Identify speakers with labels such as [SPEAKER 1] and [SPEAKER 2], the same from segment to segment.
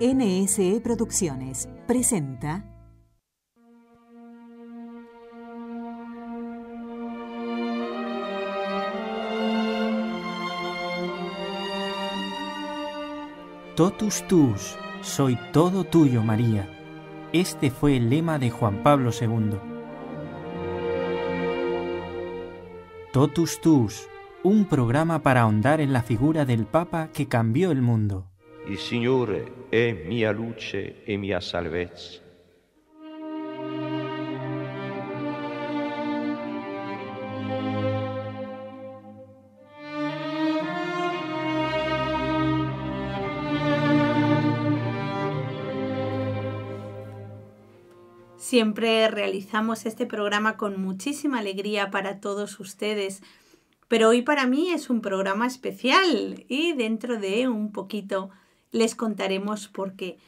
[SPEAKER 1] NSE Producciones presenta
[SPEAKER 2] Totus tus, soy todo tuyo, María. Este fue el lema de Juan Pablo II. Totus tus, un programa para ahondar en la figura del Papa que cambió el mundo. El Signore è mia luce e mia salvezza.
[SPEAKER 3] Siempre realizamos este programa con muchísima alegría para todos ustedes, pero hoy para mí es un programa especial y dentro de un poquito les contaremos por qué.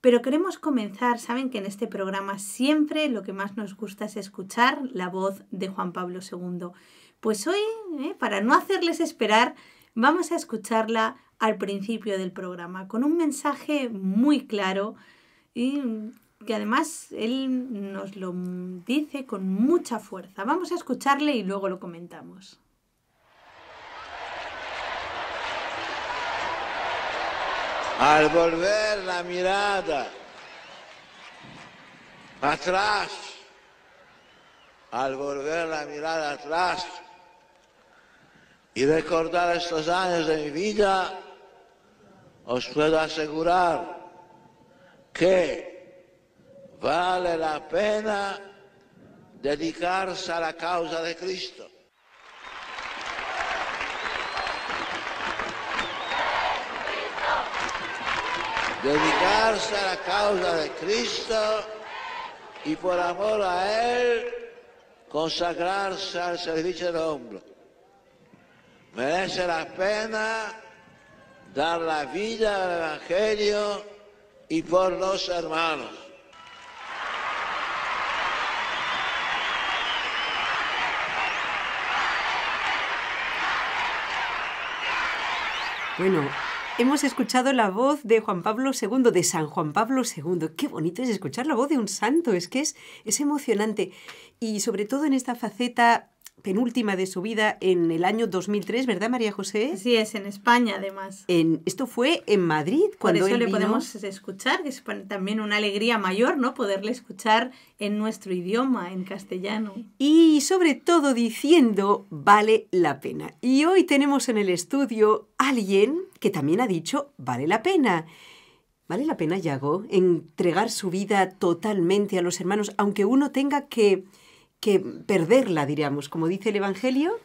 [SPEAKER 3] Pero queremos comenzar, saben que en este programa siempre lo que más nos gusta es escuchar la voz de Juan Pablo II. Pues hoy, ¿eh? para no hacerles esperar, vamos a escucharla al principio del programa, con un mensaje muy claro y que además él nos lo dice con mucha fuerza. Vamos a escucharle y luego lo comentamos. Al volver la mirada atrás, al volver la mirada atrás y recordar estos años de mi vida, os puedo asegurar que vale la pena dedicarse a la causa de Cristo. dedicarse a la causa de Cristo y por amor a Él consagrarse al servicio del hombre. Merece la pena dar la vida al Evangelio y por los hermanos.
[SPEAKER 1] Bueno, Hemos escuchado la voz de Juan Pablo II, de San Juan Pablo II. Qué bonito es escuchar la voz de un santo, es que es, es emocionante. Y sobre todo en esta faceta penúltima de su vida en el año 2003, ¿verdad, María José? Sí, es en España, además. En, esto fue en Madrid, cuando Por eso le podemos
[SPEAKER 3] escuchar, que es también una alegría mayor, ¿no? Poderle escuchar en nuestro idioma, en castellano.
[SPEAKER 1] Y sobre todo diciendo, vale la pena. Y hoy tenemos en el estudio alguien que también ha dicho, vale la pena. ¿Vale la pena, Yago, entregar su vida totalmente a los hermanos, aunque uno tenga que que perderla, diríamos, como dice el Evangelio?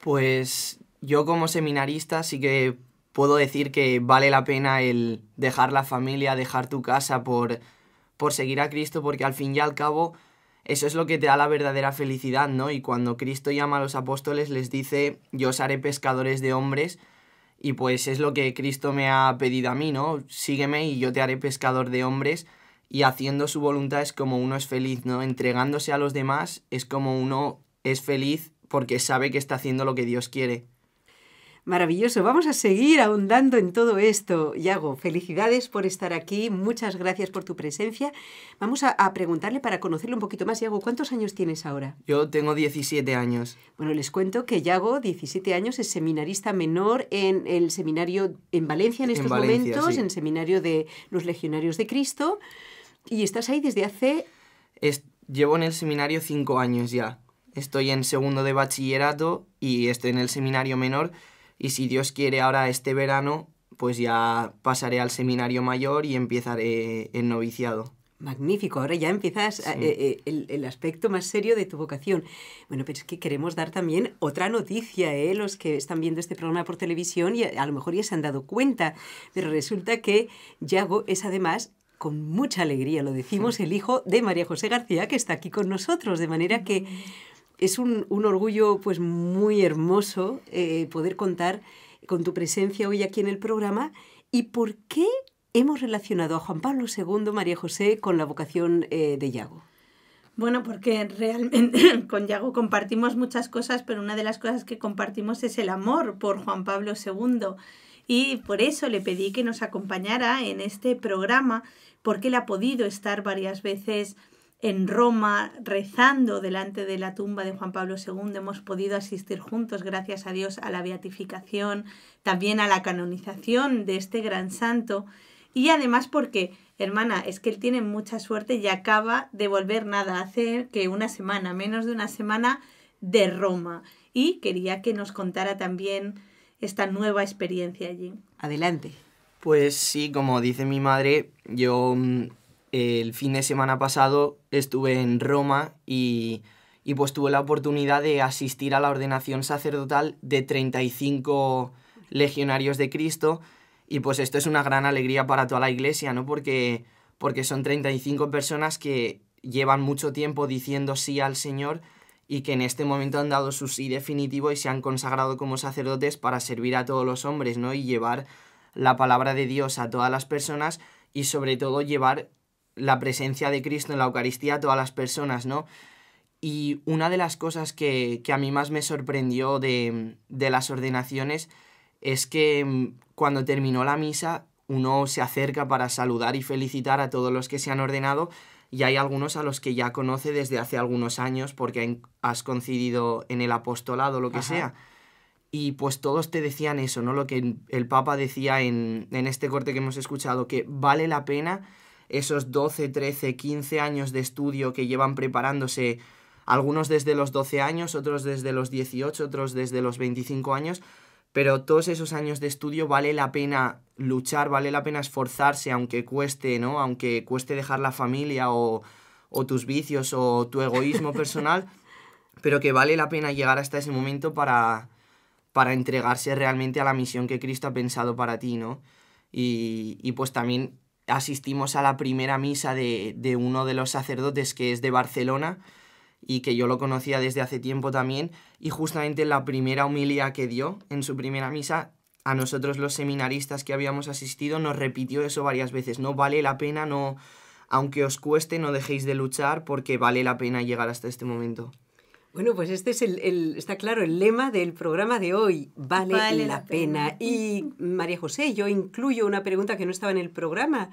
[SPEAKER 2] Pues yo como seminarista sí que puedo decir que vale la pena el dejar la familia, dejar tu casa por, por seguir a Cristo, porque al fin y al cabo eso es lo que te da la verdadera felicidad, ¿no? Y cuando Cristo llama a los apóstoles les dice, yo os haré pescadores de hombres, y pues es lo que Cristo me ha pedido a mí, ¿no? Sígueme y yo te haré pescador de hombres y haciendo su voluntad es como uno es feliz, ¿no? Entregándose a los demás es como uno es feliz porque sabe que está
[SPEAKER 1] haciendo lo que Dios quiere. Maravilloso, vamos a seguir ahondando en todo esto. Yago, felicidades por estar aquí, muchas gracias por tu presencia. Vamos a, preguntarle para conocerlo un poquito más. Yago, ¿cuántos años tienes ahora?
[SPEAKER 2] Yo tengo 17 años.
[SPEAKER 1] Bueno, les cuento que Yago, 17 años, es seminarista menor en el seminario en Valencia en estos momentos, en el seminario de los Legionarios de Cristo. ¿Y estás ahí desde hace...?
[SPEAKER 2] llevo en el seminario cinco años ya. Estoy en segundo de bachillerato y estoy en el seminario menor. Y si Dios quiere, ahora este verano, pues ya pasaré al seminario mayor y empezaré el noviciado.
[SPEAKER 1] Magnífico, ahora ya empiezas eh, eh, el, aspecto más serio de tu vocación. Bueno, pero es que queremos dar también otra noticia, eh, los que están viendo este programa por televisión y a, a, lo mejor ya se han dado cuenta, pero resulta que Yago es además con mucha alegría, lo decimos, el hijo de María José García, que está aquí con nosotros, de manera que es un, orgullo pues muy hermoso eh, poder contar con tu presencia hoy aquí en el programa. ¿Y por qué hemos relacionado a Juan Pablo II, María José, con la vocación eh, de Yago?
[SPEAKER 3] Bueno, porque realmente con Yago compartimos muchas cosas, pero una de las cosas que compartimos es el amor por Juan Pablo II y por eso le pedí que nos acompañara en este programa porque él ha podido estar varias veces en Roma rezando delante de la tumba de Juan Pablo II. Hemos podido asistir juntos, gracias a Dios, a la beatificación, también a la canonización de este gran santo. Y además porque, hermana, es que él tiene mucha suerte y acaba de volver nada, hace que una semana, menos de una semana, de Roma. Y quería que nos contara también esta nueva experiencia allí.
[SPEAKER 1] Adelante.
[SPEAKER 2] Pues sí, como dice mi madre, yo mm, el fin de semana pasado estuve en Roma y, y pues tuve la oportunidad de asistir a la ordenación sacerdotal de 35 legionarios de Cristo y pues esto es una gran alegría para toda la iglesia, ¿no? Porque, porque son 35 personas que llevan mucho tiempo diciendo sí al Señor y que en este momento han dado su sí definitivo y se han consagrado como sacerdotes para servir a todos los hombres, ¿no? Y llevar la palabra de Dios a todas las personas y sobre todo llevar la presencia de Cristo en la Eucaristía a todas las personas, ¿no? Y una de las cosas que, a mí más me sorprendió de, de las ordenaciones es que mm, cuando terminó la misa uno se acerca para saludar y felicitar a todos los que se han ordenado, y hay algunos a los que ya conoce desde hace algunos años porque has coincidido en el apostolado, lo que sea. Y pues todos te decían eso, ¿no? Lo que el Papa decía en, en este corte que hemos escuchado, que vale la pena esos 12, 13, 15 años de estudio que llevan preparándose, algunos desde los 12 años, otros desde los 18, otros desde los 25 años, pero todos esos años de estudio vale la pena luchar, vale la pena esforzarse, aunque cueste, ¿no? Aunque cueste dejar la familia o, tus vicios o tu egoísmo personal, pero que vale la pena llegar hasta ese momento para, para entregarse realmente a la misión que Cristo ha pensado para ti, ¿no? Y, pues también asistimos a la primera misa de, de, uno de los sacerdotes que es de Barcelona y que yo lo conocía desde hace tiempo también y justamente la primera humildad que dio en su primera misa, a nosotros los seminaristas que habíamos asistido nos repitió eso varias veces, no vale la pena, no aunque os cueste, no dejéis de luchar porque vale la pena llegar hasta este momento.
[SPEAKER 1] Bueno, pues este es el, está claro el lema del programa de hoy, vale, la, pena. pena. Y María José, yo incluyo una pregunta que no estaba en el programa.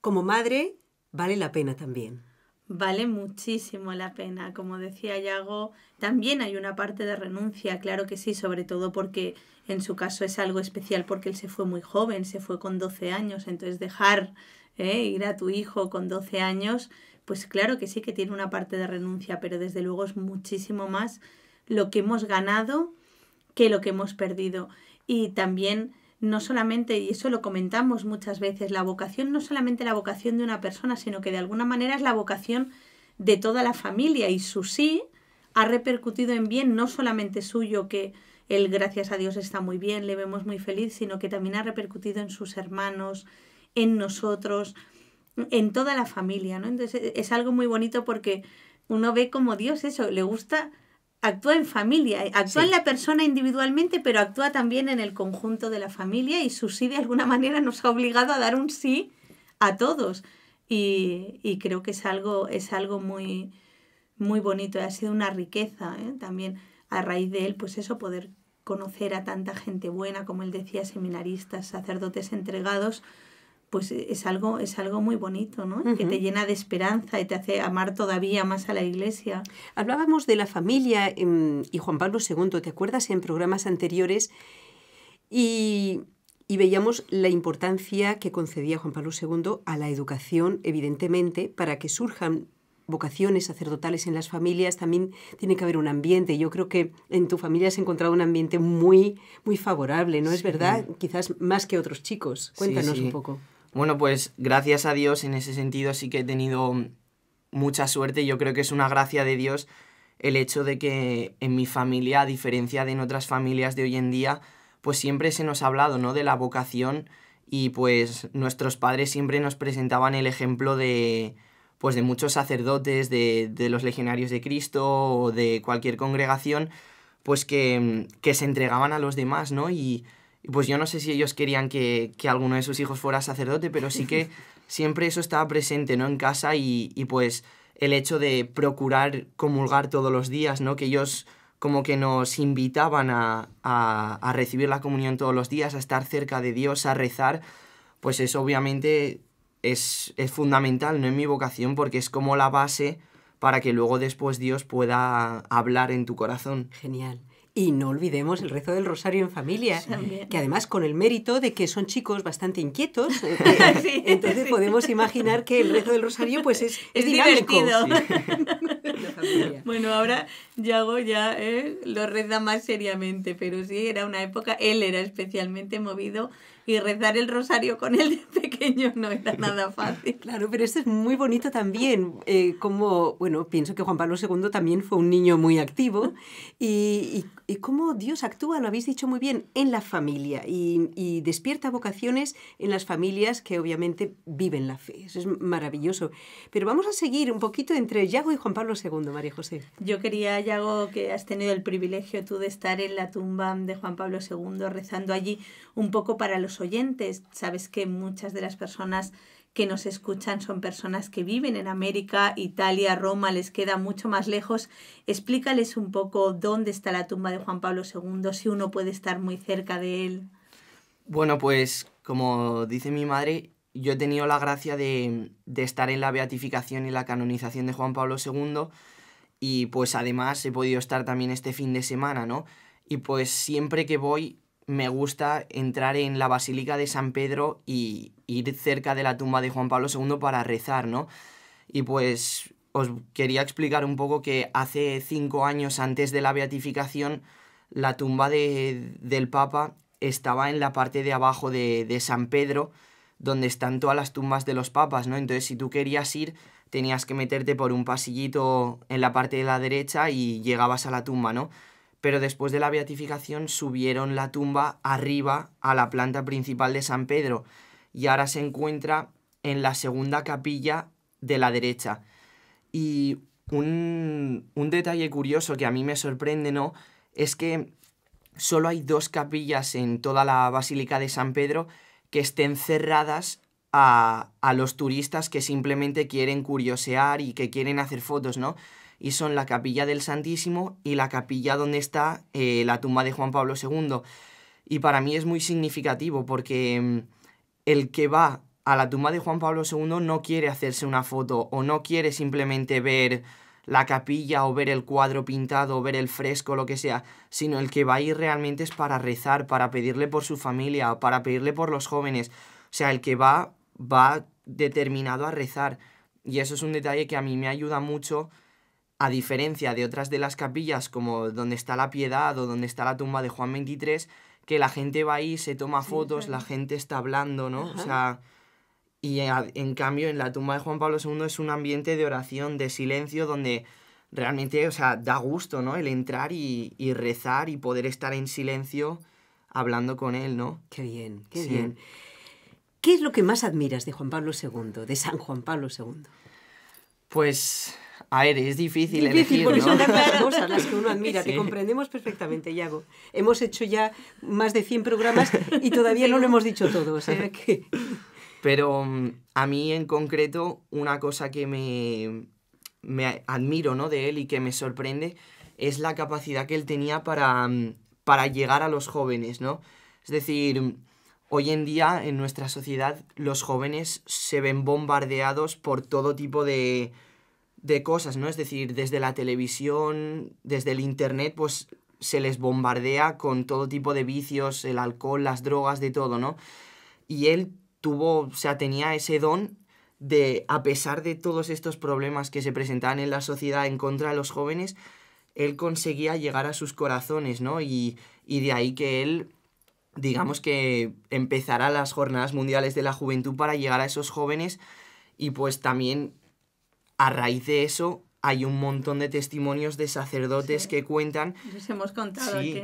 [SPEAKER 1] Como madre, vale la pena también
[SPEAKER 3] vale muchísimo la pena. Como decía Yago, también hay una parte de renuncia, claro que sí, sobre todo porque en su caso es algo especial porque él se fue muy joven, se fue con 12 años, entonces dejar eh, ir a tu hijo con 12 años, pues claro que sí que tiene una parte de renuncia, pero desde luego es muchísimo más lo que hemos ganado que lo que hemos perdido. Y también no solamente, y eso lo comentamos muchas veces, la vocación no solamente la vocación de una persona, sino que de alguna manera es la vocación de toda la familia y su sí ha repercutido en bien no solamente suyo, que él gracias a Dios está muy bien, le vemos muy feliz, sino que también ha repercutido en sus hermanos, en nosotros, en toda la familia, ¿no? Entonces es algo muy bonito porque uno ve como Dios eso, le gusta actúa en familia, eh, actúa en la persona individualmente, pero actúa también en el conjunto de la familia y su sí de alguna manera nos ha obligado a dar un sí a todos. Y, y creo que es algo, es algo muy, muy bonito, ha sido una riqueza ¿eh? también a raíz de él, pues eso, poder conocer a tanta gente buena, como él decía, seminaristas, sacerdotes entregados, pues eh, es algo, es algo muy bonito, ¿no? Que te llena de esperanza y te hace amar todavía más a la Iglesia. Hablábamos de la familia em, y Juan Pablo II, ¿te
[SPEAKER 1] acuerdas en programas anteriores? Y, veíamos la importancia que concedía Juan Pablo II a la educación, evidentemente, para que surjan vocaciones sacerdotales en las familias, también tiene que haber un ambiente. Yo creo que en tu familia has encontrado un ambiente muy, muy favorable, ¿no? Es verdad, quizás más que otros chicos. Cuéntanos un poco.
[SPEAKER 2] Bueno, pues gracias a Dios en ese sentido sí que he tenido mucha suerte. Yo creo que es una gracia de Dios el hecho de que en mi familia, a diferencia de en otras familias de hoy en día, pues siempre se nos ha hablado, ¿no? De la vocación y pues nuestros padres siempre nos presentaban el ejemplo de pues de muchos sacerdotes, de, de los legionarios de Cristo o de cualquier congregación, pues que, que se entregaban a los demás, ¿no? Y, pues yo no sé si ellos querían que, alguno de sus hijos fuera sacerdote, pero sí que siempre eso estaba presente, ¿no? En casa y, pues el hecho de procurar comulgar todos los días, ¿no? Que ellos como que nos invitaban a, recibir la comunión todos los días, a estar cerca de Dios, a rezar, pues eso obviamente es, es, fundamental, ¿no? En mi vocación, porque es como la base para que luego después Dios pueda hablar en tu corazón.
[SPEAKER 1] Genial. Y no olvidemos el rezo del rosario en familia, que además con el mérito de que son chicos bastante inquietos, eh, entonces podemos imaginar que el rezo del rosario pues es, Divertido.
[SPEAKER 3] Bueno, ahora Yago ya eh, lo reza más seriamente, pero sí, era una época, él era especialmente movido y rezar el rosario con él de pequeño no era nada fácil. Claro, pero
[SPEAKER 1] esto es muy bonito también, eh, como, bueno, pienso que Juan Pablo II también fue un niño muy activo y, y, cómo Dios actúa, lo habéis dicho muy bien, en la familia y, despierta vocaciones en las familias que obviamente viven la fe. Eso es maravilloso. Pero vamos a seguir un poquito entre Yago y Juan Pablo segundo, María José.
[SPEAKER 3] Yo quería, Yago, que has tenido el privilegio tú de estar en la tumba de Juan Pablo II rezando allí un poco para los oyentes. Sabes que muchas de las personas que nos escuchan son personas que viven en América, Italia, Roma, les queda mucho más lejos. Explícales un poco dónde está la tumba de Juan Pablo II, si uno puede estar muy cerca de él.
[SPEAKER 2] Bueno, pues como dice mi madre, yo he tenido la gracia de, de, estar en la beatificación y la canonización de Juan Pablo II y pues además he podido estar también este fin de semana, ¿no? Y pues siempre que voy me gusta entrar en la Basílica de San Pedro y ir cerca de la tumba de Juan Pablo II para rezar, ¿no? Y pues os quería explicar un poco que hace cinco años antes de la beatificación la tumba del Papa estaba en la parte de abajo de, de San Pedro, donde están todas las tumbas de los papas, ¿no? Entonces, si tú querías ir, tenías que meterte por un pasillito en la parte de la derecha y llegabas a la tumba, ¿no? Pero después de la beatificación subieron la tumba arriba a la planta principal de San Pedro y ahora se encuentra en la segunda capilla de la derecha. Y un, detalle curioso que a mí me sorprende, ¿no? Es que solo hay dos capillas en toda la Basílica de San Pedro que estén cerradas a, a, los turistas que simplemente quieren curiosear y que quieren hacer fotos, ¿no? Y son la capilla del Santísimo y la capilla donde está eh, la tumba de Juan Pablo II. Y para mí es muy significativo porque mm, el que va a la tumba de Juan Pablo II no quiere hacerse una foto o no quiere simplemente ver la capilla o ver el cuadro pintado o ver el fresco, lo que sea, sino el que va ahí realmente es para rezar, para pedirle por su familia, o para pedirle por los jóvenes. O sea, el que va va determinado a rezar. Y eso es un detalle que a mí me ayuda mucho, a diferencia de otras de las capillas, como donde está la piedad o donde está la tumba de Juan 23, que la gente va ahí, se toma fotos, la gente está hablando, ¿no? O sea y en cambio, en la tumba de Juan Pablo II es un ambiente de oración, de silencio, donde realmente, o sea, da gusto, ¿no? El entrar y, rezar y poder
[SPEAKER 1] estar en silencio hablando con él, ¿no? Qué bien, qué bien. ¿Qué es lo que más admiras de Juan Pablo II, de San Juan Pablo II? Pues, a ver, es difícil, difícil elegir, porque son las cosas las que uno admira, te comprendemos perfectamente, Yago. Hemos hecho ya más de 100 programas y todavía no lo hemos dicho todo, o sea que...
[SPEAKER 2] Pero mm, a mí en concreto, una cosa que me, me admiro ¿no? de él y que me sorprende es la capacidad que él tenía para, mm, para llegar a los jóvenes, ¿no? Es decir, hoy en día en nuestra sociedad los jóvenes se ven bombardeados por todo tipo de, de cosas, ¿no? Es decir, desde la televisión, desde el internet, pues se les bombardea con todo tipo de vicios, el alcohol, las drogas, de todo, ¿no? Y él tuvo, o sea, tenía ese don de, a pesar de todos estos problemas que se presentaban en la sociedad en contra de los jóvenes, él conseguía llegar a sus corazones, ¿no? Y, de ahí que él, digamos que empezara las jornadas mundiales de la juventud para llegar a esos jóvenes y pues también a raíz de eso hay un montón de testimonios de sacerdotes que cuentan
[SPEAKER 3] Les hemos contado sí,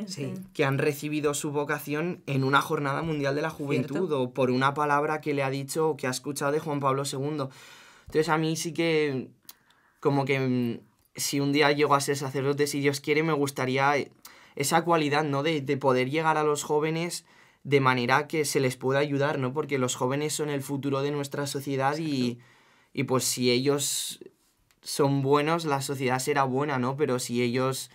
[SPEAKER 2] que han recibido su vocación en una jornada mundial de la juventud o por una palabra que le ha dicho o que ha escuchado de Juan Pablo II. Entonces a mí sí que como que mm, si un día llego a ser sacerdote, si Dios quiere, me gustaría esa cualidad, ¿no? De, de poder llegar a los jóvenes de manera que se les pueda ayudar, ¿no? Porque los jóvenes son el futuro de nuestra sociedad y, y pues si ellos son buenos, la sociedad será buena, ¿no? Pero si ellos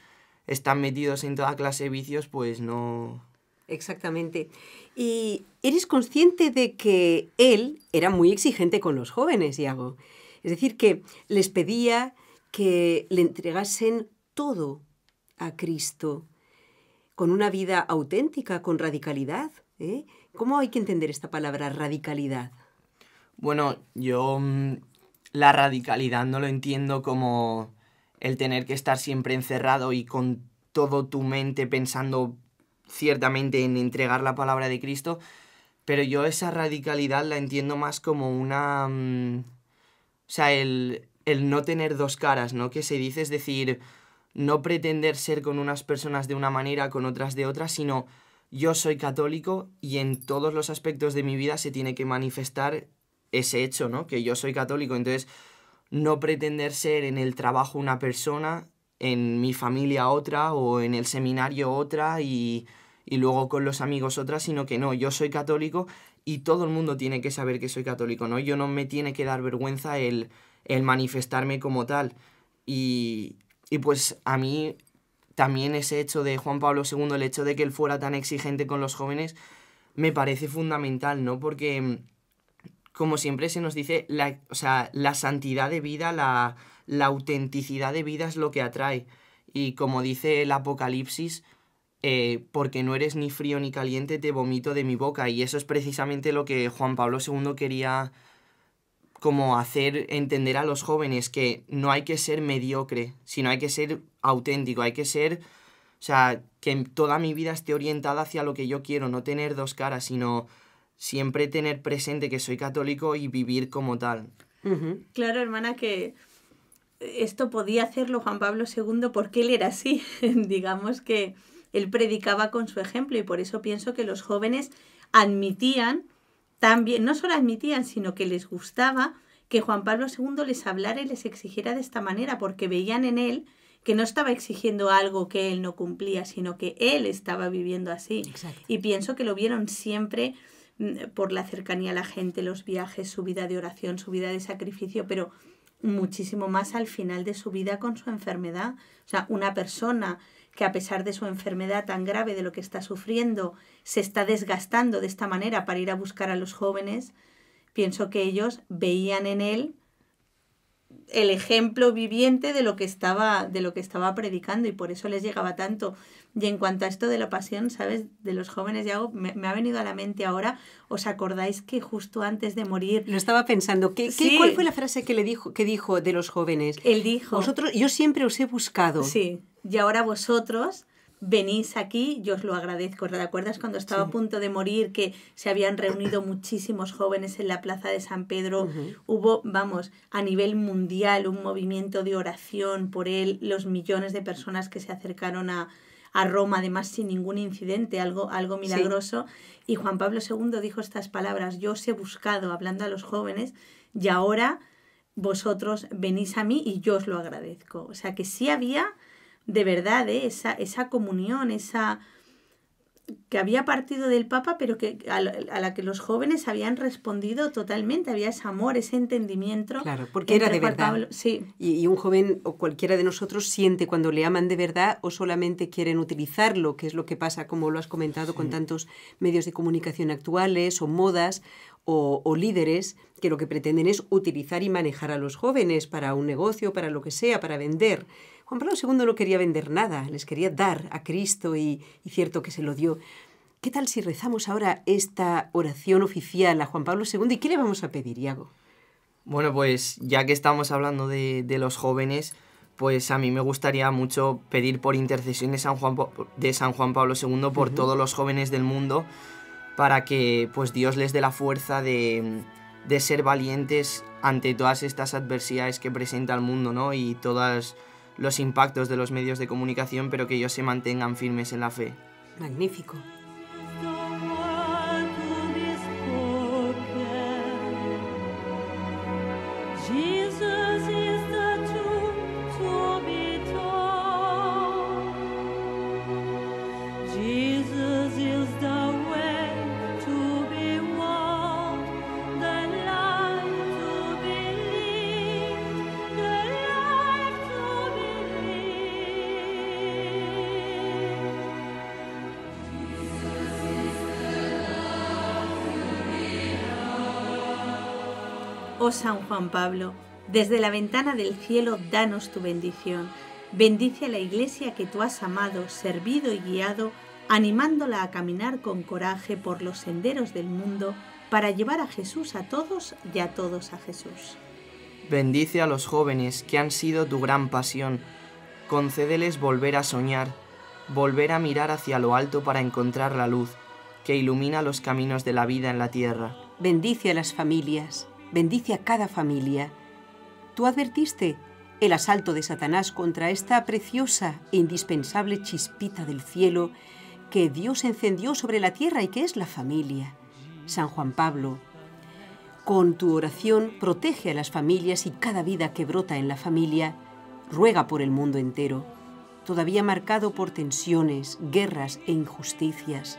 [SPEAKER 2] están metidos en toda clase de vicios,
[SPEAKER 1] pues no... Exactamente. Y eres consciente de que él era muy exigente con los jóvenes, Iago. Es decir, que les pedía que le entregasen todo a Cristo, con una vida auténtica, con radicalidad. ¿eh? ¿Cómo hay que entender esta palabra radicalidad?
[SPEAKER 2] Bueno, yo mm, la radicalidad no lo entiendo como el tener que estar siempre encerrado y con todo tu mente pensando ciertamente en entregar la palabra de Cristo, pero yo esa radicalidad la entiendo más como una... Mm, o sea, el, el no tener dos caras, ¿no? Que se dice, es decir, no pretender ser con unas personas de una manera, con otras de otra, sino yo soy católico y en todos los aspectos de mi vida se tiene que manifestar ese hecho, ¿no? Que yo soy católico, entonces no pretender ser en el trabajo una persona, en mi familia otra o en el seminario otra y, y luego con los amigos otra, sino que no, yo soy católico y todo el mundo tiene que saber que soy católico, ¿no? Yo no me tiene que dar vergüenza el, el manifestarme como tal. Y, y pues a mí también ese hecho de Juan Pablo II, el hecho de que él fuera tan exigente con los jóvenes, me parece fundamental, ¿no? Porque como siempre se nos dice, la, o sea, la santidad de vida, la, la autenticidad de vida es lo que atrae. Y como dice el Apocalipsis, eh, porque no eres ni frío ni caliente, te vomito de mi boca. Y eso es precisamente lo que Juan Pablo II quería como hacer entender a los jóvenes que no hay que ser mediocre, sino hay que ser auténtico, hay que ser, o sea, que toda mi vida esté orientada hacia lo que yo quiero, no tener dos caras, sino siempre tener presente que soy católico y vivir como tal.
[SPEAKER 3] Claro, hermana, que esto podía hacerlo Juan Pablo II porque él era así. Digamos que él predicaba con su ejemplo y por eso pienso que los jóvenes admitían también, no solo admitían, sino que les gustaba que Juan Pablo II les hablara y les exigiera de esta manera porque veían en él que no estaba exigiendo algo que él no cumplía, sino que él estaba viviendo así. Y pienso que lo vieron siempre Mm, por la cercanía a la gente, los viajes, su vida de oración, su vida de sacrificio, pero muchísimo más al final de su vida con su enfermedad. O sea, una persona que a pesar de su enfermedad tan grave, de lo que está sufriendo, se está desgastando de esta manera para ir a buscar a los jóvenes, pienso que ellos veían en él el ejemplo viviente de lo que estaba de lo que estaba predicando y por eso les llegaba tanto y en cuanto a esto de la pasión sabes de los jóvenes ya me, ha venido a la mente ahora os acordáis que justo antes de morir lo estaba pensando ¿qué, cuál fue
[SPEAKER 1] la frase que le dijo que dijo de los jóvenes él dijo vosotros yo siempre os he buscado sí
[SPEAKER 3] y ahora vosotros venís aquí, yo os lo agradezco. ¿Te acuerdas cuando estaba a punto de morir que se habían reunido muchísimos jóvenes en la plaza de San Pedro? Hubo, vamos, a nivel mundial un movimiento de oración por él, los millones de personas que se acercaron a, Roma, además sin ningún incidente, algo, algo milagroso. Y Juan Pablo II dijo estas palabras, yo os he buscado hablando a los jóvenes y ahora vosotros venís a mí y yo os lo agradezco. O sea que sí había de verdad, ¿eh? esa, esa comunión, esa que había partido del Papa, pero que a, la que los jóvenes habían respondido totalmente, había ese amor, ese entendimiento. Claro, porque era de verdad. sí. y, un joven
[SPEAKER 1] o cualquiera de nosotros siente cuando le aman de verdad o solamente quieren utilizarlo, que es lo que pasa, como lo has comentado, con tantos medios de comunicación actuales o modas o, líderes que lo que pretenden es utilizar y manejar a los jóvenes para un negocio, para lo que sea, para vender. Juan Pablo II no quería vender nada, les quería dar a Cristo y, cierto que se lo dio. ¿Qué tal si rezamos ahora esta oración oficial a Juan Pablo II y qué le vamos a pedir, Iago?
[SPEAKER 2] Bueno, pues ya que estamos hablando de, los jóvenes, pues a mí me gustaría mucho pedir por intercesión de San Juan, Pablo II por todos los jóvenes del mundo, para que pues Dios les dé la fuerza de, ser valientes ante todas estas adversidades que presenta el mundo, ¿no? Y todos los impactos de los medios de comunicación, pero que ellos se mantengan firmes en la fe.
[SPEAKER 1] Magnífico.
[SPEAKER 3] San Juan Pablo, desde la ventana del cielo danos tu bendición. Bendice a la iglesia que tú has amado, servido y guiado, animándola a caminar con coraje por los senderos del mundo para llevar a Jesús a todos y a todos a Jesús.
[SPEAKER 2] Bendice a los jóvenes que han sido tu gran pasión. Concédeles volver a soñar, volver a mirar hacia lo alto para encontrar la luz que ilumina los caminos de la vida en la tierra.
[SPEAKER 1] Bendice a las familias bendice a cada familia. Tú advertiste el asalto de Satanás contra esta preciosa e indispensable chispita del cielo que Dios encendió sobre la tierra y que es la familia. San Juan Pablo, con tu oración protege a las familias y cada vida que brota en la familia, ruega por el mundo entero, todavía marcado por tensiones, guerras e injusticias.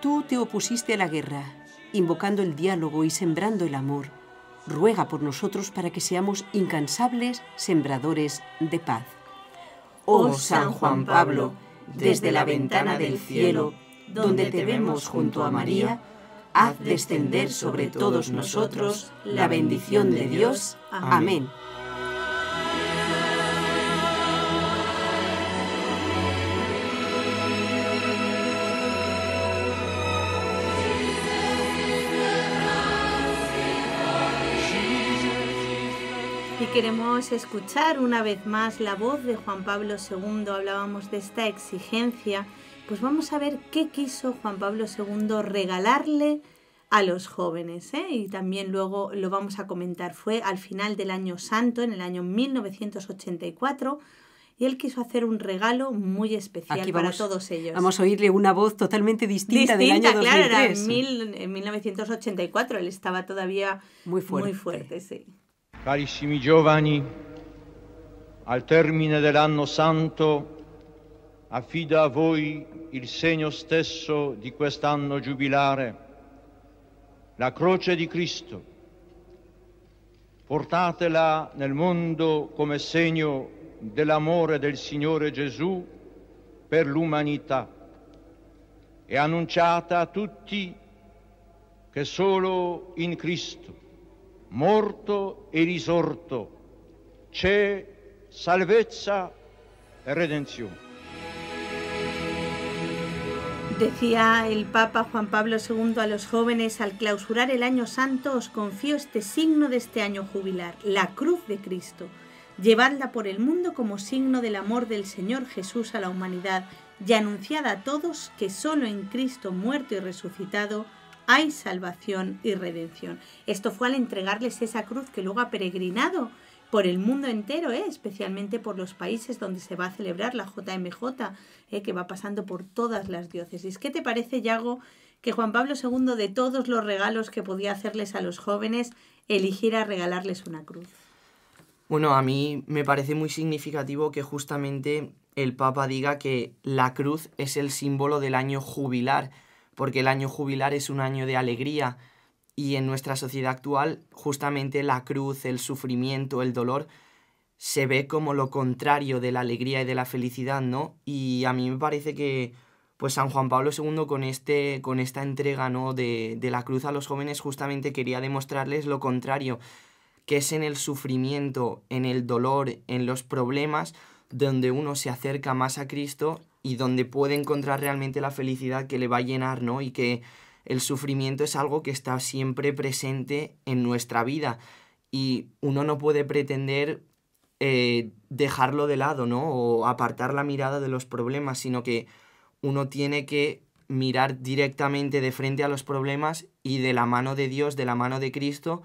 [SPEAKER 1] Tú te opusiste a la guerra, invocando el diálogo y sembrando el amor, ruega por nosotros para que seamos incansables sembradores de paz. Oh, oh San Juan Pablo,
[SPEAKER 3] desde la ventana del
[SPEAKER 1] cielo, donde te vemos junto a María, haz descender sobre todos nosotros la bendición de Dios. Amén.
[SPEAKER 3] queremos escuchar una vez más la voz de Juan Pablo II. Hablábamos de esta exigencia. Pues vamos a ver qué quiso Juan Pablo II regalarle a los jóvenes. ¿eh? Y también luego lo vamos a comentar. Fue al final del año santo, en el año 1984 y él quiso hacer un regalo muy especial para todos ellos. Vamos a oírle una voz totalmente distinta, del año 2003. claro, era eh, en 1984, él estaba todavía muy Muy fuerte sí.
[SPEAKER 2] Carissimi giovani, al termine dell'anno santo affida a voi il segno stesso di quest'anno giubilare, la croce di Cristo. Portatela nel mondo come segno dell'amore del Signore Gesù per l'umanità e annunciata a tutti che solo in Cristo morto e risorto,
[SPEAKER 3] c'è salvezza e redenzione. Decía el Papa Juan Pablo II a los jóvenes al clausurar el año santo, os confío este signo de este año jubilar, la cruz de Cristo. Llevadla por el mundo como signo del amor del Señor Jesús a la humanidad y anunciad a todos que solo en Cristo muerto y resucitado hay salvación y redención. Esto fue al entregarles esa cruz que luego ha peregrinado por el mundo entero, ¿eh? especialmente por los países donde se va a celebrar la JMJ, ¿eh? que va pasando por todas las diócesis. ¿Qué te parece, Yago, que Juan Pablo II, de todos los regalos que podía hacerles a los jóvenes, eligiera regalarles una cruz?
[SPEAKER 2] Bueno, a mí me parece muy significativo que justamente el Papa diga que la cruz es el símbolo del año jubilar, porque el año jubilar es un año de alegría y en nuestra sociedad actual justamente la cruz, el sufrimiento, el dolor se ve como lo contrario de la alegría y de la felicidad, ¿no? Y a mí me parece que pues San Juan Pablo II con, este, con esta entrega ¿no? de, de la cruz a los jóvenes justamente quería demostrarles lo contrario, que es en el sufrimiento, en el dolor, en los problemas, donde uno se acerca más a Cristo y donde puede encontrar realmente la felicidad que le va a llenar, ¿no? Y que el sufrimiento es algo que está siempre presente en nuestra vida y uno no puede pretender eh, dejarlo de lado, ¿no? O apartar la mirada de los problemas, sino que uno tiene que mirar directamente de frente a los problemas y de la mano de Dios, de la mano de Cristo,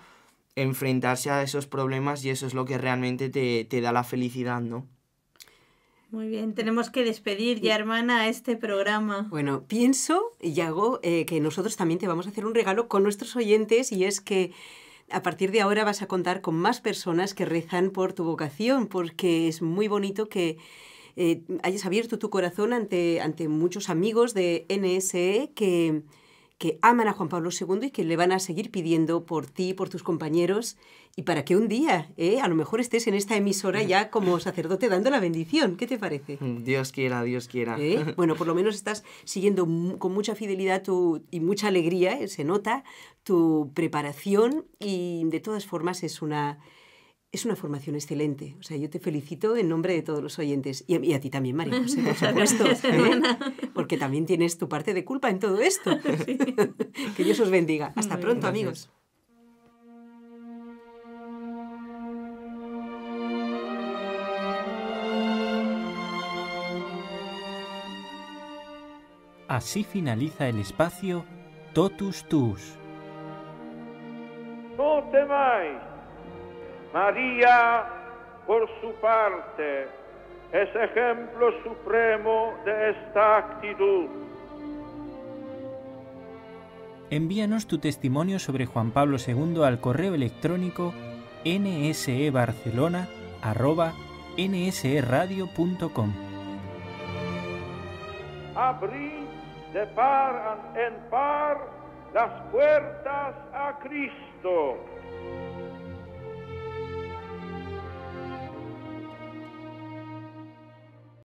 [SPEAKER 2] enfrentarse a esos problemas y eso es lo que realmente te, te
[SPEAKER 1] da la felicidad, ¿no?
[SPEAKER 3] Muy bien, tenemos que despedir ya, hermana, a este programa.
[SPEAKER 1] Bueno, pienso, Yago, hago eh, que nosotros también te vamos a hacer un regalo con nuestros oyentes y es que a partir de ahora vas a contar con más personas que rezan por tu vocación, porque es muy bonito que eh, hayas abierto tu corazón ante, ante muchos amigos de NSE que que aman a Juan Pablo II y que le van a seguir pidiendo por ti, por tus compañeros, y para que un día, eh, a lo mejor estés en esta emisora ya como sacerdote dando la bendición. ¿Qué te parece? Dios quiera, Dios
[SPEAKER 2] quiera. ¿Eh?
[SPEAKER 1] Bueno, por lo menos estás siguiendo con mucha fidelidad y mucha alegría, eh, se nota, tu preparación y de todas formas es una es una formación excelente. O sea, yo te felicito en nombre de todos los oyentes y, a ti también, María José, por supuesto, ¿eh? porque también tienes tu parte de culpa en todo esto. que Dios os bendiga. Hasta pronto, amigos. Así finaliza el espacio Totus Tus.
[SPEAKER 3] No María, por su parte, es ejemplo supremo de esta actitud.
[SPEAKER 1] Envíanos tu testimonio sobre Juan Pablo II al correo electrónico nsebarcelona.nseradio.com.
[SPEAKER 3] Abrí de par en par las puertas a Cristo.